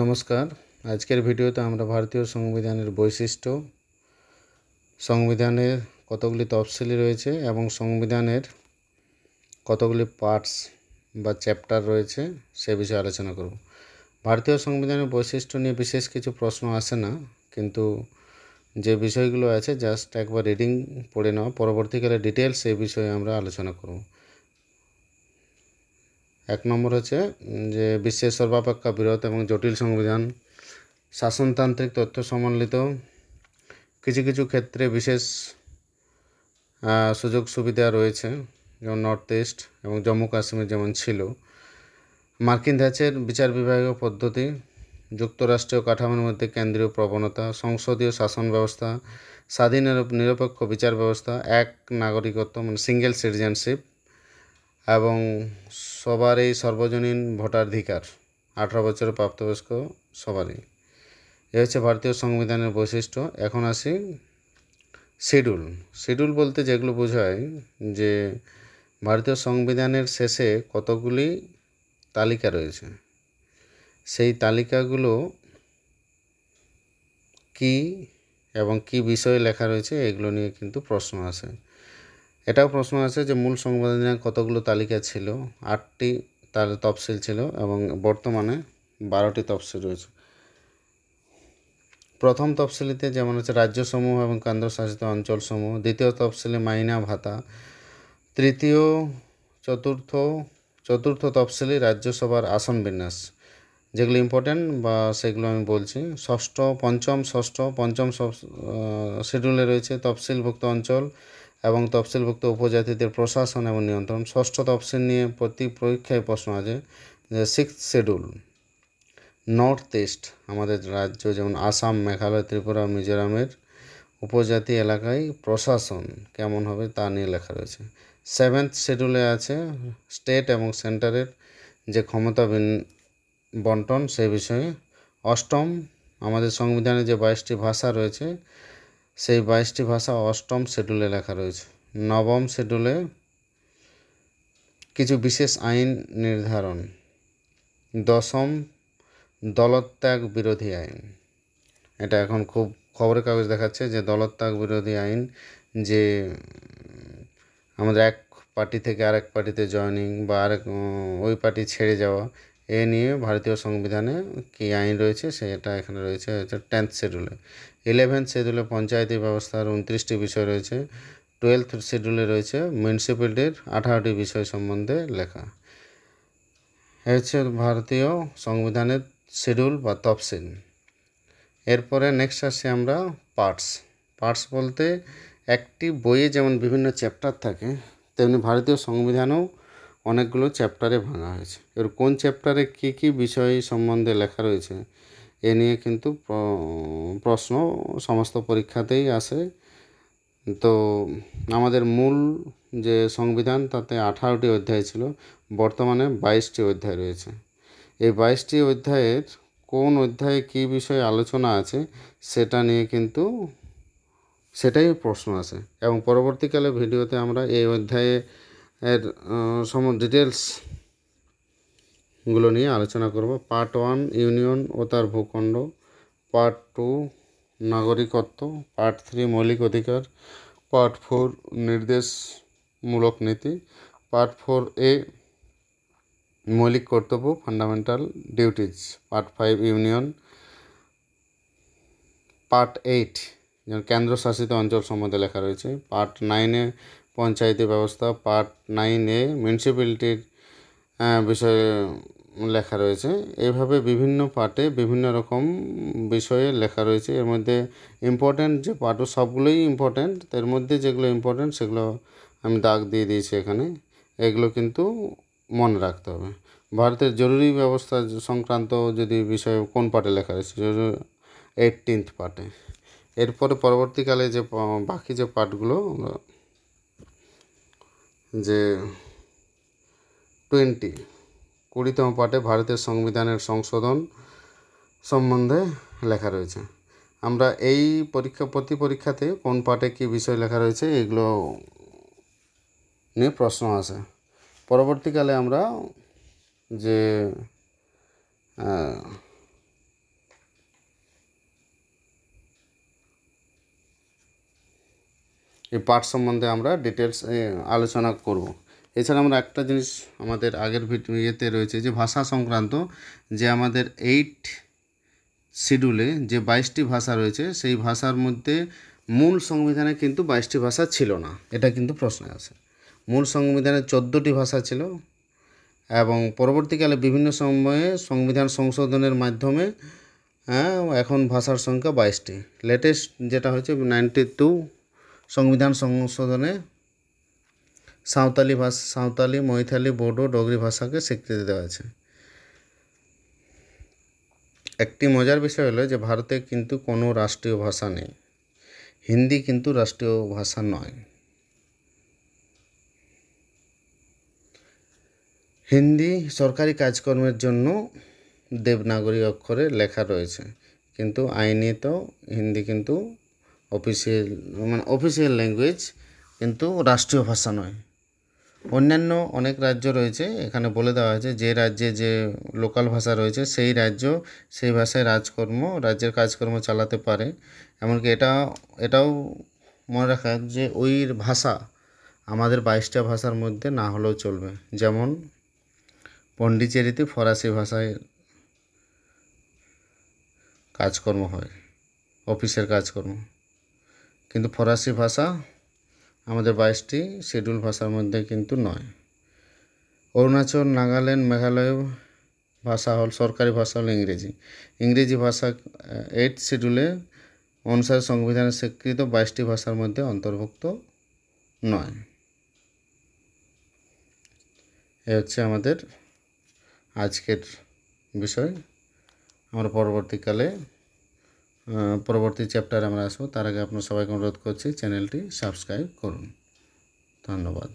নমস্কার আজকের ভিডিওতে আমরা ভারতীয় সংবিধানের বৈশিষ্ট্য সংবিধানের কতগুলি তফসিলি রয়েছে এবং সংবিধানের কতগুলি পার্টস বা চ্যাপ্টার রয়েছে সে বিষয়ে আলোচনা করব ভারতীয় সংবিধানের বৈশিষ্ট্য নিয়ে বিশেষ কিছু প্রশ্ন আসে না কিন্তু যে বিষয়গুলো আছে জাস্ট একবার রিডিং পড়ে নেওয়া পরবর্তীকালে ডিটেলস সেই বিষয়ে আমরা আলোচনা করবো এক নম্বর হচ্ছে যে বিশ্বের সর্বাপেক্ষা বৃহৎ এবং জটিল সংবিধান শাসনতান্ত্রিক তথ্য সমন্বিত কিছু কিছু ক্ষেত্রে বিশেষ সুযোগ সুবিধা রয়েছে যেমন নর্থ ইস্ট এবং জম্মু কাশ্মীর যেমন ছিল মার্কিন ধাঁচের বিচার বিভাগীয় পদ্ধতি যুক্তরাষ্ট্রীয় কাঠামোর মধ্যে কেন্দ্রীয় প্রবণতা সংসদীয় শাসন ব্যবস্থা স্বাধীন নিরপেক্ষ বিচার ব্যবস্থা এক নাগরিকত্ব মানে সিঙ্গেল সিটিজেনশিপ এবং সবারই সর্বজনীন ভোটাধিকার আঠারো বছর প্রাপ্তবয়স্ক সবারই এ হচ্ছে ভারতীয় সংবিধানের বৈশিষ্ট্য এখন আসি শিডিউল শিডিউল বলতে যেগুলো বোঝায় যে ভারতীয় সংবিধানের শেষে কতগুলি তালিকা রয়েছে সেই তালিকাগুলো কি এবং কি বিষয়ে লেখা রয়েছে এগুলো নিয়ে কিন্তু প্রশ্ন আসে এটাও প্রশ্ন আছে যে মূল সংবাদিনায় কতগুলো তালিকা ছিল আটটি তার তফসিল ছিল এবং বর্তমানে বারোটি তফসিল রয়েছে প্রথম তফসিলিতে যেমন হচ্ছে রাজ্যসমূহ এবং কেন্দ্রশাসিত অঞ্চলসমূহ দ্বিতীয় তফসিলে মাইনা ভাতা তৃতীয় চতুর্থ চতুর্থ তফসিলি রাজ্যসভার আসন বিন্যাস যেগুলো ইম্পর্টেন্ট বা সেগুলো আমি বলছি ষষ্ঠ পঞ্চম ষষ্ঠ পঞ্চম শিডিউলে রয়েছে তফসিলভুক্ত অঞ্চল এবং তফসিলভুক্ত উপজাতিদের প্রশাসন এবং নিয়ন্ত্রণ ষষ্ঠ তফসিল নিয়ে প্রতি পরীক্ষায় প্রশ্ন আছে যে সিক্স শিডিউল নর্থ ইস্ট আমাদের রাজ্য যেমন আসাম মেঘালয় ত্রিপুরা মিজোরামের উপজাতি এলাকায় প্রশাসন কেমন হবে তা নিয়ে লেখা রয়েছে সেভেন্থ শিডিউলে আছে স্টেট এবং সেন্টারের যে ক্ষমতা বন্টন সে বিষয়ে অষ্টম আমাদের সংবিধানে যে বাইশটি ভাষা রয়েছে সেই বাইশটি ভাষা অষ্টম শেডিউলে লেখা রয়েছে নবম শেডিউলে কিছু বিশেষ আইন নির্ধারণ দশম দলত্যাগ বিরোধী আইন এটা এখন খুব খবরের কাগজ দেখাচ্ছে যে দলত্যাগ বিরোধী আইন যে আমাদের এক পার্টি থেকে আরেক পার্টিতে জয়নিং বা আরেক ওই পার্টি ছেড়ে যাওয়া এ নিয়ে ভারতীয় সংবিধানে কী আইন রয়েছে সেটা এখানে রয়েছে হচ্ছে টেন্থ শিডিউলে ইলেভেন্থ শিডিউলে পঞ্চায়েতি ব্যবস্থার উনত্রিশটি বিষয় রয়েছে টুয়েলথ শিডিউলে রয়েছে মিউনিসিপ্যালিটির আঠারোটি বিষয় সম্বন্ধে লেখা হচ্ছে ভারতীয় সংবিধানের শিডিউল বা তফসিল এরপরে নেক্সট আসছে আমরা পার্টস পার্টস বলতে একটি বইয়ে যেমন বিভিন্ন চ্যাপ্টার থাকে তেমনি ভারতীয় সংবিধানেও অনেকগুলো চ্যাপ্টারে ভাঙা হয়েছে এর কোন চ্যাপ্টারে কী কী বিষয় সম্বন্ধে লেখা রয়েছে এ নিয়ে কিন্তু প্রশ্ন সমস্ত পরীক্ষাতেই আসে তো আমাদের মূল যে সংবিধান তাতে আঠারোটি অধ্যায় ছিল বর্তমানে বাইশটি অধ্যায় রয়েছে এই বাইশটি অধ্যায়ের কোন অধ্যায়ে কি বিষয়ে আলোচনা আছে সেটা নিয়ে কিন্তু সেটাই প্রশ্ন আছে এবং পরবর্তীকালে ভিডিওতে আমরা এই অধ্যায়ে এর সম ডিটেলসগুলো নিয়ে আলোচনা করব পার্ট ওয়ান ইউনিয়ন ও তার ভূখণ্ড পার্ট টু নাগরিকত্ব পার্ট থ্রি মৌলিক অধিকার পার্ট ফোর নির্দেশমূলক নীতি পার্ট ফোর এ মৌলিক কর্তব্য fundamental duties part five union part eight যেমন কেন্দ্রশাসিত অঞ্চল সম্বন্ধে লেখা রয়েছে পার্ট নাইনে পঞ্চায়েতি ব্যবস্থা পার্ট নাইনে মিউনিসিপ্যালিটির বিষয়ে লেখা রয়েছে এভাবে বিভিন্ন পার্টে বিভিন্ন রকম বিষয়ে লেখা রয়েছে এর মধ্যে ইম্পর্ট্যান্ট যে পার্ট সবগুলোই ইম্পর্ট্যান্ট এর মধ্যে যেগুলো ইম্পর্ট্যান্ট সেগুলো আমি দাগ দিয়ে দিয়েছি এখানে এগুলো কিন্তু মনে রাখতে হবে ভারতের জরুরি ব্যবস্থা সংক্রান্ত যদি বিষয়ে কোন পার্টে লেখা রয়েছে এইটিনথ পার্টে এরপরে পরবর্তীকালে যে বাকি যে পার্টগুলো যে টোয়েন্টি কুড়িতম পাটে ভারতের সংবিধানের সংশোধন সম্বন্ধে লেখা রয়েছে আমরা এই পরীক্ষা প্রতি পরীক্ষাতে কোন পাটে কী বিষয় লেখা রয়েছে এগুলো নিয়ে প্রশ্ন আসে পরবর্তীকালে আমরা যে এই পার্ট সম্বন্ধে আমরা ডিটেলস আলোচনা করব এছাড়া আমরা একটা জিনিস আমাদের আগের ইয়েতে রয়েছে যে ভাষা সংক্রান্ত যে আমাদের এইট শিডিউলে যে বাইশটি ভাষা রয়েছে সেই ভাষার মধ্যে মূল সংবিধানে কিন্তু বাইশটি ভাষা ছিল না এটা কিন্তু প্রশ্ন আছে মূল সংবিধানে চোদ্দোটি ভাষা ছিল এবং পরবর্তীকালে বিভিন্ন সময়ে সংবিধান সংশোধনের মাধ্যমে হ্যাঁ, এখন ভাষার সংখ্যা বাইশটি লেটেস্ট যেটা হয়েছে নাইনটি টু সংবিধান সংশোধনে সাঁওতালি ভাষা সাঁওতালি মৈথালি বোডো ডগরি ভাষাকে স্বীকৃতি দেওয়া হয়েছে একটি মজার বিষয় হলো যে ভারতে কিন্তু কোনো রাষ্ট্রীয় ভাষা নেই হিন্দি কিন্তু রাষ্ট্রীয় ভাষা নয় হিন্দি সরকারি কাজকর্মের জন্য দেবনাগরী অক্ষরে লেখা রয়েছে কিন্তু আইনে তো হিন্দি কিন্তু অফিসিয়াল মানে অফিসিয়াল ল্যাঙ্গুয়েজ কিন্তু রাষ্ট্রীয় ভাষা নয় অন্যান্য অনেক রাজ্য রয়েছে এখানে বলে দেওয়া হয়েছে যে রাজ্যে যে লোকাল ভাষা রয়েছে সেই রাজ্য সেই ভাষায় রাজকর্ম রাজ্যের কাজকর্ম চালাতে পারে এমনকি এটা এটাও মনে রাখা যে ওই ভাষা আমাদের বাইশটা ভাষার মধ্যে না হলেও চলবে যেমন পণ্ডিচেরিতে ফরাসি ভাষায় কাজকর্ম হয় অফিসের কাজকর্ম কিন্তু ফরাসি ভাষা আমাদের বাইশটি শিডিউল ভাষার মধ্যে কিন্তু নয় অরুণাচল নাগাল্যান্ড মেঘালয় ভাষা হল সরকারি ভাষা হল ইংরেজি ইংরেজি ভাষা এইট শিডিউলে অনুসারে সংবিধানে স্বীকৃত বাইশটি ভাষার মধ্যে অন্তর্ভুক্ত নয় এ হচ্ছে আমাদের আজকের বিষয় আমরা পরবর্তীকালে পরবর্তী চ্যাপ্টারে আমরা আসবো তার আগে আপনার সবাইকে অনুরোধ করছি চ্যানেলটি সাবস্ক্রাইব করুন ধন্যবাদ